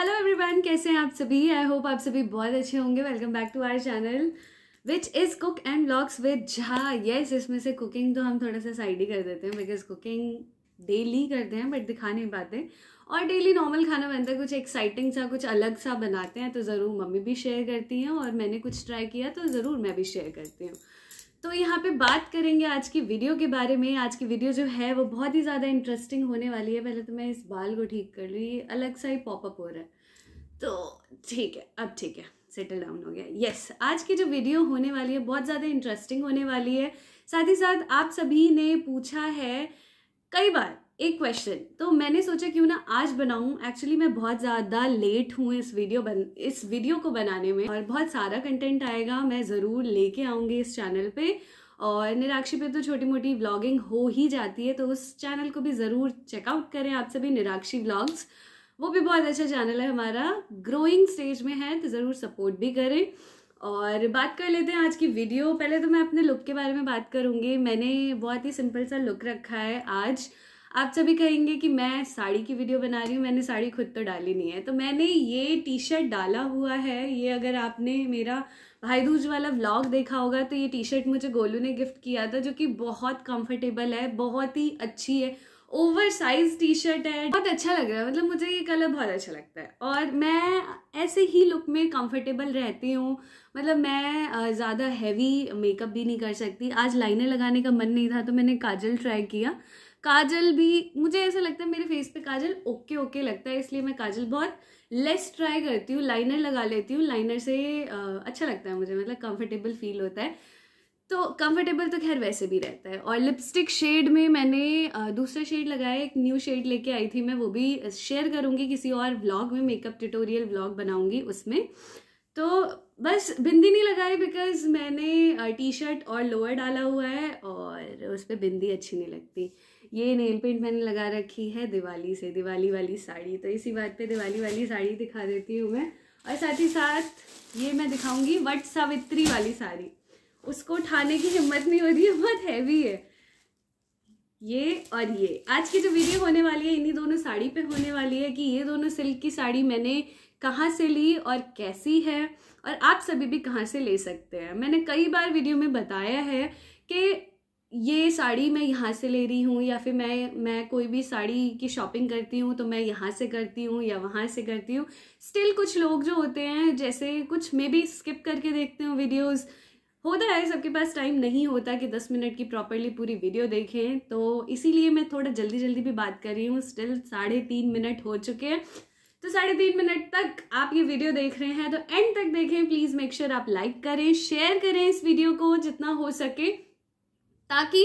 hello everyone कैसे हैं आप सभी आई होप आप सभी बहुत अच्छे होंगे welcome back to our channel which is cook and blogs with Jha yes इसमें से कुकिंग तो हम थोड़ा सा साइड ही कर देते हैं बिकॉज कुकिंग डेली करते हैं बट दिखा नहीं पाते और डेली नॉर्मल खाना बनता है कुछ एक्साइटिंग सा कुछ अलग सा बनाते हैं तो ज़रूर मम्मी भी शेयर करती हैं और मैंने कुछ ट्राई किया तो ज़रूर मैं भी शेयर करती हूँ तो यहाँ पे बात करेंगे आज की वीडियो के बारे में आज की वीडियो जो है वो बहुत ही ज़्यादा इंटरेस्टिंग होने वाली है पहले तो मैं इस बाल को ठीक कर लूँ ये अलग सा ही पॉपअप हो रहा है तो ठीक है अब ठीक है सेटल डाउन हो गया यस yes, आज की जो वीडियो होने वाली है बहुत ज़्यादा इंटरेस्टिंग होने वाली है साथ ही साथ आप सभी ने पूछा है कई बार एक क्वेश्चन तो मैंने सोचा क्यों ना आज बनाऊं एक्चुअली मैं बहुत ज़्यादा लेट हूँ इस वीडियो बन इस वीडियो को बनाने में और बहुत सारा कंटेंट आएगा मैं ज़रूर लेके आऊँगी इस चैनल पे और निराक्षी पे तो छोटी मोटी व्लॉगिंग हो ही जाती है तो उस चैनल को भी ज़रूर चेकआउट करें आप सभी निराक्षी व्लॉग्स वो भी बहुत अच्छा चैनल है हमारा ग्रोइंग स्टेज में है तो ज़रूर सपोर्ट भी करें और बात कर लेते हैं आज की वीडियो पहले तो मैं अपने लुक के बारे में बात करूँगी मैंने बहुत ही सिंपल सा लुक रखा है आज आप सभी कहेंगे कि मैं साड़ी की वीडियो बना रही हूँ मैंने साड़ी खुद तो डाली नहीं है तो मैंने ये टी शर्ट डाला हुआ है ये अगर आपने मेरा भाई दूज वाला व्लॉग देखा होगा तो ये टी शर्ट मुझे गोलू ने गिफ्ट किया था जो कि बहुत कंफर्टेबल है बहुत ही अच्छी है ओवर साइज टी शर्ट है बहुत अच्छा लग रहा है मतलब मुझे ये कलर बहुत अच्छा लगता है और मैं ऐसे ही लुक में कंफर्टेबल रहती हूँ मतलब मैं ज़्यादा हैवी मेकअप भी नहीं कर सकती आज लाइनें लगाने का मन नहीं था तो मैंने काजल ट्राई किया काजल भी मुझे ऐसा लगता है मेरे फेस पे काजल ओके ओके लगता है इसलिए मैं काजल बहुत लेस ट्राई करती हूँ लाइनर लगा लेती हूँ लाइनर से अच्छा लगता है मुझे मतलब कंफर्टेबल फील होता है तो कंफर्टेबल तो खैर वैसे भी रहता है और लिपस्टिक शेड में मैंने दूसरा शेड लगाया एक न्यू शेड लेके आई थी मैं वो भी शेयर करूँगी किसी और व्लॉग में मेकअप ट्यूटोरियल व्लॉग बनाऊँगी उसमें तो बस बिंदी नहीं लगाई बिकॉज मैंने टी शर्ट और लोअर डाला हुआ है और उस पर बिंदी अच्छी नहीं लगती ये नेल पेंट मैंने लगा रखी है दिवाली से दिवाली वाली साड़ी तो इसी बात पे दिवाली वाली साड़ी दिखा देती हूँ मैं और साथ ही साथ ये मैं दिखाऊंगी वट सावित्री वाली साड़ी उसको उठाने की हिम्मत नहीं हो रही है बहुत हैवी है ये और ये आज की जो वीडियो होने वाली है इन्हीं दोनों साड़ी पे होने वाली है कि ये दोनों सिल्क की साड़ी मैंने कहाँ से ली और कैसी है और आप सभी भी कहाँ से ले सकते हैं मैंने कई बार वीडियो में बताया है कि ये साड़ी मैं यहाँ से ले रही हूँ या फिर मैं मैं कोई भी साड़ी की शॉपिंग करती हूँ तो मैं यहाँ से करती हूँ या वहाँ से करती हूँ स्टिल कुछ लोग जो होते हैं जैसे कुछ मे बी स्किप करके देखते हूँ वीडियोज़ होता है सबके पास टाइम नहीं होता कि दस मिनट की प्रॉपरली पूरी वीडियो देखें तो इसीलिए मैं थोड़ा जल्दी जल्दी भी बात कर रही हूँ स्टिल साढ़े तीन मिनट हो चुके हैं तो साढ़े तीन मिनट तक आप ये वीडियो देख रहे हैं तो एंड तक देखें प्लीज़ मेक श्योर आप लाइक करें शेयर करें इस वीडियो को जितना हो सके ताकि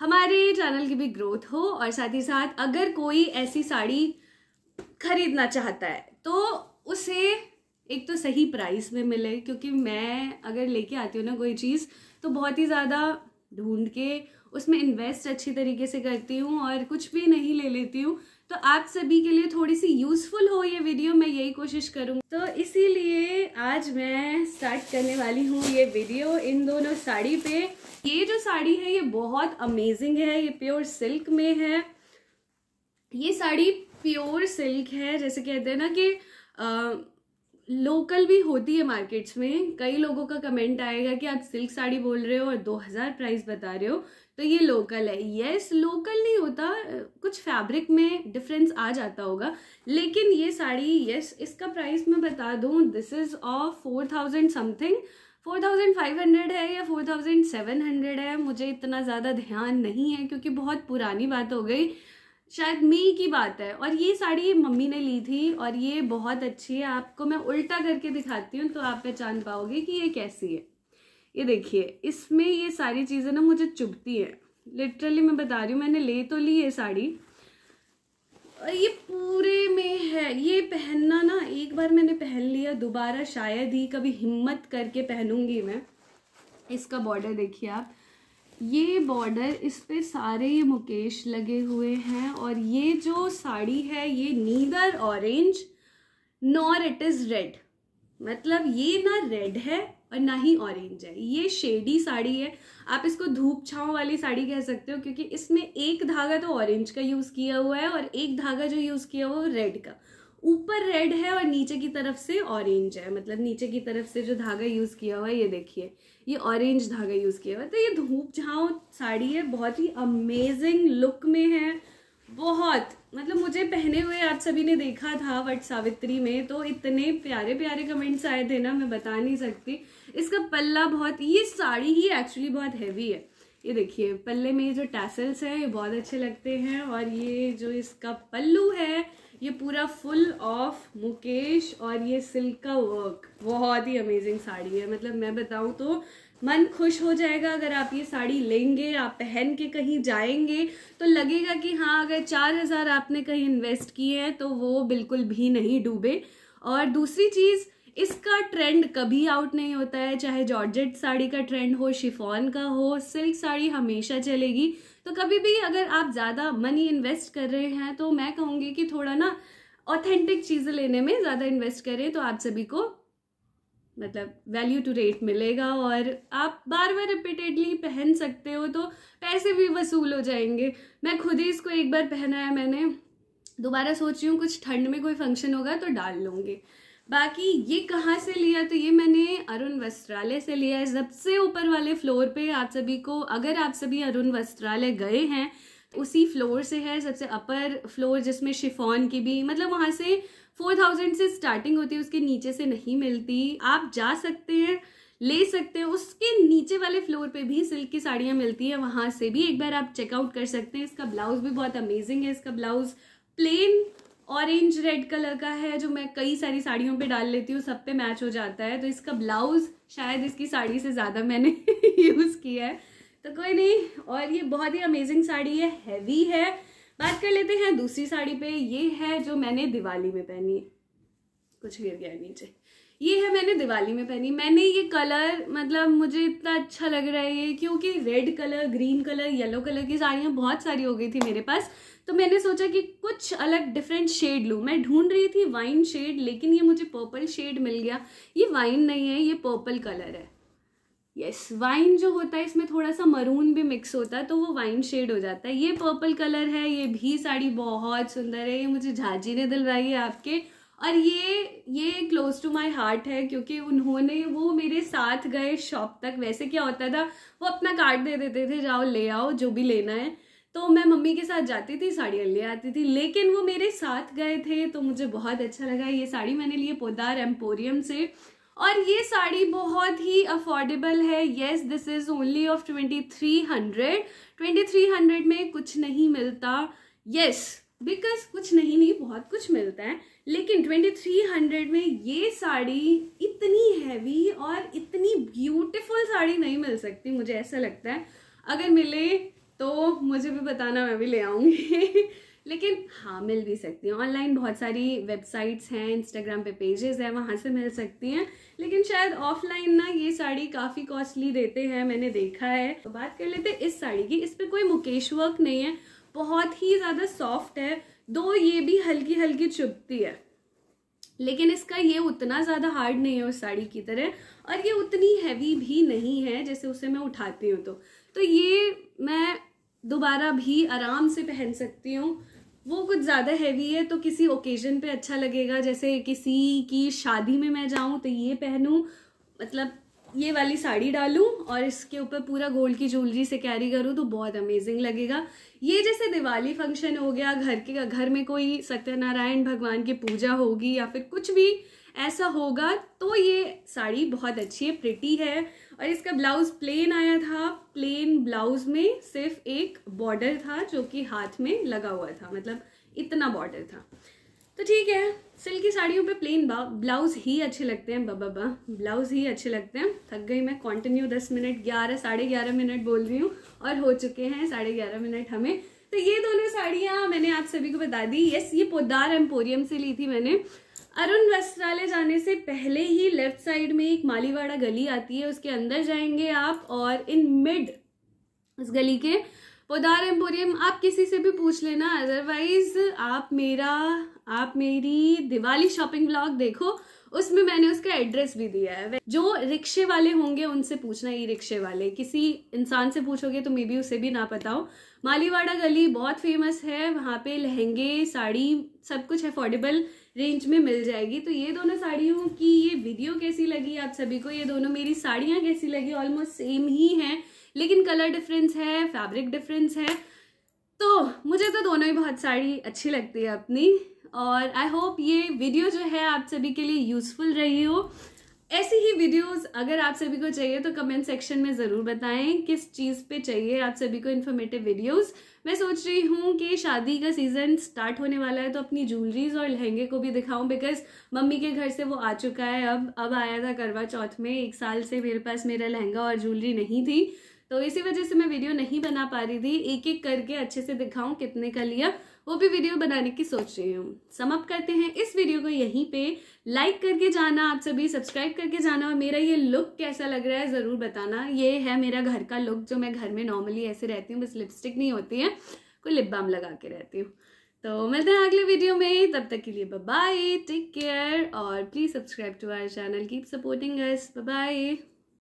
हमारे चैनल की भी ग्रोथ हो और साथ ही साथ अगर कोई ऐसी साड़ी खरीदना चाहता है तो उसे एक तो सही प्राइस में मिले क्योंकि मैं अगर लेके आती हूँ ना कोई चीज़ तो बहुत ही ज़्यादा ढूंढ के उसमें इन्वेस्ट अच्छी तरीके से करती हूँ और कुछ भी नहीं ले लेती हूँ तो आप सभी के लिए थोड़ी सी यूज़फुल हो ये वीडियो मैं यही कोशिश करूँगी तो इसीलिए आज मैं स्टार्ट करने वाली हूँ ये वीडियो इन दोनों साड़ी पे ये जो साड़ी है ये बहुत अमेजिंग है ये प्योर सिल्क में है ये साड़ी प्योर सिल्क है जैसे कहते हैं ना कि लोकल भी होती है मार्केट्स में कई लोगों का कमेंट आएगा कि आप सिल्क साड़ी बोल रहे हो और दो हज़ार प्राइस बता रहे हो तो ये लोकल है यस लोकल नहीं होता कुछ फैब्रिक में डिफरेंस आ जाता होगा लेकिन ये साड़ी यस इसका प्राइस मैं बता दूँ this is of four thousand something four thousand five hundred है या फोर थाउजेंड सेवन हंड्रेड है मुझे इतना ज़्यादा ध्यान नहीं है क्योंकि बहुत पुरानी बात हो गई शायद मई की बात है और ये साड़ी मम्मी ने ली थी और ये बहुत अच्छी है आपको मैं उल्टा करके दिखाती हूँ तो आप पहचान पाओगे कि ये कैसी है ये देखिए इसमें ये सारी चीज़ें ना मुझे चुभती हैं लिटरली मैं बता रही हूँ मैंने ले तो ली ये साड़ी और ये पूरे में है ये पहनना ना एक बार मैंने पहन लिया दोबारा शायद ही कभी हिम्मत करके पहनूंगी मैं इसका बॉर्डर देखिए आप ये बॉर्डर इस पे सारे ये मुकेश लगे हुए हैं और ये जो साड़ी है ये neither orange nor it is red मतलब ये ना रेड है और ना ही ऑरेंज है ये शेडी साड़ी है आप इसको धूप छाँव वाली साड़ी कह सकते हो क्योंकि इसमें एक धागा तो ऑरेंज का यूज़ किया हुआ है और एक धागा जो यूज़ किया हुआ है रेड का ऊपर रेड है और नीचे की तरफ से ऑरेंज है मतलब नीचे की तरफ से जो धागा यूज़ किया हुआ है ये देखिए ये ऑरेंज धागा यूज़ किया हुआ है तो ये धूप झाँव साड़ी है बहुत ही अमेजिंग लुक में है बहुत मतलब मुझे पहने हुए आप सभी ने देखा था वट सावित्री में तो इतने प्यारे प्यारे कमेंट्स आए थे ना मैं बता नहीं सकती इसका पल्ला बहुत ये साड़ी ही एक्चुअली बहुत हैवी है ये देखिए पल्ले में ये जो टैसल्स हैं ये बहुत अच्छे लगते हैं और ये जो इसका पल्लू है ये पूरा फुल ऑफ मुकेश और ये सिल्क का वर्क बहुत ही अमेजिंग साड़ी है मतलब मैं बताऊँ तो मन खुश हो जाएगा अगर आप ये साड़ी लेंगे आप पहन के कहीं जाएंगे तो लगेगा कि हाँ अगर चार हज़ार आपने कहीं इन्वेस्ट किए हैं तो वो बिल्कुल भी नहीं डूबे और दूसरी चीज़ इसका ट्रेंड कभी आउट नहीं होता है चाहे जॉर्जेट साड़ी का ट्रेंड हो शिफॉन का हो सिल्क साड़ी हमेशा चलेगी तो कभी भी अगर आप ज़्यादा मनी इन्वेस्ट कर रहे हैं तो मैं कहूँगी कि थोड़ा ना ऑथेंटिक चीज़ें लेने में ज़्यादा इन्वेस्ट करें तो आप सभी को मतलब वैल्यू टू रेट मिलेगा और आप बार बार रिपीटेडली पहन सकते हो तो पैसे भी वसूल हो जाएंगे मैं खुद ही इसको एक बार पहना है मैंने दोबारा सोच रही हूँ कुछ ठंड में कोई फंक्शन होगा तो डाल लूँगी बाकी ये कहाँ से लिया तो ये मैंने अरुण वस्त्रालय से लिया है सबसे ऊपर वाले फ्लोर पे आप सभी को अगर आप सभी अरुण वस्त्रालय गए हैं तो उसी फ्लोर से है सबसे अपर फ्लोर जिसमें शिफॉन की भी मतलब वहाँ से फोर थाउजेंड से स्टार्टिंग होती है उसके नीचे से नहीं मिलती आप जा सकते हैं ले सकते हैं उसके नीचे वाले फ्लोर पे भी सिल्क की साड़ियाँ मिलती है वहाँ से भी एक बार आप चेकआउट कर सकते हैं इसका ब्लाउज भी बहुत अमेजिंग है इसका blouse plain orange red colour का है जो मैं कई सारी साड़ियों पे डाल लेती हूँ सब पे मैच हो जाता है तो इसका ब्लाउज शायद इसकी साड़ी से ज़्यादा मैंने यूज़ किया है तो कोई नहीं और ये बहुत ही अमेजिंग साड़ी है हैवी है बात कर लेते हैं दूसरी साड़ी पे ये है जो मैंने दिवाली में पहनी है कुछ गिर गया नीचे ये है मैंने दिवाली में पहनी मैंने ये कलर मतलब मुझे इतना अच्छा लग रहा है ये क्योंकि red colour green colour yellow colour की साड़ियाँ बहुत सारी हो गई थी मेरे पास तो मैंने सोचा कि कुछ अलग डिफरेंट शेड लूँ मैं ढूंढ रही थी वाइन शेड लेकिन ये मुझे पर्पल शेड मिल गया ये वाइन नहीं है ये पर्पल कलर है यस yes, वाइन जो होता है इसमें थोड़ा सा मरून भी मिक्स होता है तो वो वाइन शेड हो जाता है ये पर्पल कलर है ये भी साड़ी बहुत सुंदर है ये मुझे झाजी ने दिलवाई है आपके और ये ये क्लोज टू माय हार्ट है क्योंकि उन्होंने वो मेरे साथ गए शॉप तक वैसे क्या होता था वो अपना कार्ड दे देते थे जाओ ले आओ जो भी लेना है तो मैं मम्मी के साथ जाती थी साड़ियाँ ले आती थी लेकिन वो मेरे साथ गए थे तो मुझे बहुत अच्छा लगा ये साड़ी मैंने लिए पोदार एम्पोरियम से और ये साड़ी बहुत ही अफोर्डेबल है yes this is only of twenty three hundred twenty three hundred में कुछ नहीं मिलता येस yes, बिकॉज कुछ नहीं नहीं बहुत कुछ मिलता है लेकिन 2300 में ये साड़ी इतनी हैवी और इतनी ब्यूटीफुल साड़ी नहीं मिल सकती मुझे ऐसा लगता है अगर मिले तो मुझे भी बताना मैं भी ले आऊँगी लेकिन हाँ मिल भी सकती हैं ऑनलाइन बहुत सारी वेबसाइट्स हैं इंस्टाग्राम पे पेजेस हैं वहाँ से मिल सकती हैं लेकिन शायद ऑफलाइन ना ये साड़ी काफ़ी कॉस्टली देते हैं मैंने देखा है तो बात कर लेते हैं इस साड़ी की इस पर कोई मुकेश वर्क नहीं है बहुत ही ज़्यादा सॉफ्ट है दो ये भी हल्की हल्की चुभती है लेकिन इसका ये उतना ज़्यादा हार्ड नहीं है उस साड़ी की तरह और ये उतनी हैवी भी नहीं है जैसे उसे मैं उठाती हूँ तो तो ये मैं दोबारा भी आराम से पहन सकती हूँ वो कुछ ज़्यादा हैवी है तो किसी ओकेजन पे अच्छा लगेगा जैसे किसी की शादी में मैं जाऊँ तो ये पहनूँ मतलब ये वाली साड़ी डालूं और इसके ऊपर पूरा गोल्ड की ज्वेलरी से कैरी करूं तो बहुत अमेजिंग लगेगा ये जैसे दिवाली फंक्शन हो गया घर के घर में कोई सत्यनारायण भगवान की पूजा होगी या फिर कुछ भी ऐसा होगा तो ये साड़ी बहुत अच्छी है प्रिटी है और इसका ब्लाउज प्लेन आया था प्लेन ब्लाउज में सिर्फ एक बॉर्डर था जो कि हाथ में लगा हुआ था मतलब इतना बॉर्डर था तो ठीक है सिल्क की साड़ियों पे प्लेन ब्लाउज ही अच्छे लगते हैं बाबा बा ब्लाउज ही अच्छे लगते हैं थक गई मैं कंटिन्यू दस मिनट ग्यारह साढ़े ग्यारह मिनट बोल रही हूँ और हो चुके हैं साढ़े ग्यारह मिनट हमें तो ये दोनों साड़ियाँ मैंने आप सभी को बता दी यस ये पोदार एम्पोरियम से ली थी मैंने अरुण वस्त्रालय जाने से पहले ही लेफ्ट साइड में एक मालीवाड़ा गली आती है उसके अंदर जाएंगे आप और इन मिड उस गली के पोदार एम्पोरियम आप किसी से भी पूछ लेना अदरवाइज आप मेरा आप मेरी दिवाली शॉपिंग ब्लॉग देखो उसमें मैंने उसका एड्रेस भी दिया है जो रिक्शे वाले होंगे उनसे पूछना ई रिक्शे वाले किसी इंसान से पूछोगे तो मे बी उसे भी ना पता हो मालीवाड़ा गली बहुत फेमस है वहाँ पे लहंगे साड़ी सब कुछ अफोर्डेबल रेंज में मिल जाएगी तो ये दोनों साड़ियों की ये वीडियो कैसी लगी आप सभी को ये दोनों मेरी साड़ियाँ कैसी लगी ऑलमोस्ट सेम ही हैं लेकिन कलर डिफरेंस है फैब्रिक डिफरेंस है तो मुझे तो दोनों ही बहुत साड़ी अच्छी लगती है अपनी और आई होप ये वीडियो जो है आप सभी के लिए यूज़फुल रही हो ऐसी ही वीडियोस अगर आप सभी को चाहिए तो कमेंट सेक्शन में ज़रूर बताएं किस चीज़ पे चाहिए आप सभी को इन्फॉर्मेटिव वीडियोस मैं सोच रही हूँ कि शादी का सीज़न स्टार्ट होने वाला है तो अपनी ज्वेलरीज और लहंगे को भी दिखाऊं बिकॉज मम्मी के घर से वो आ चुका है अब अब आया था करवा चौथ में एक साल से मेरे पास मेरा लहंगा और ज्वेलरी नहीं थी तो इसी वजह से मैं वीडियो नहीं बना पा रही थी एक एक करके अच्छे से दिखाऊं कितने का लिया वो भी वीडियो बनाने की सोच रही हूँ समअप करते हैं इस वीडियो को यहीं पे लाइक करके जाना आप सभी सब्सक्राइब करके जाना और मेरा ये लुक कैसा लग रहा है ज़रूर बताना ये है मेरा घर का लुक जो मैं घर में नॉर्मली ऐसे रहती हूँ बस लिपस्टिक नहीं होती है कोई लिप बाम लगा के रहती हूँ तो मिलते हैं अगले वीडियो में तब तक के लिए बाय टेक केयर और please subscribe to our channel keep supporting us bye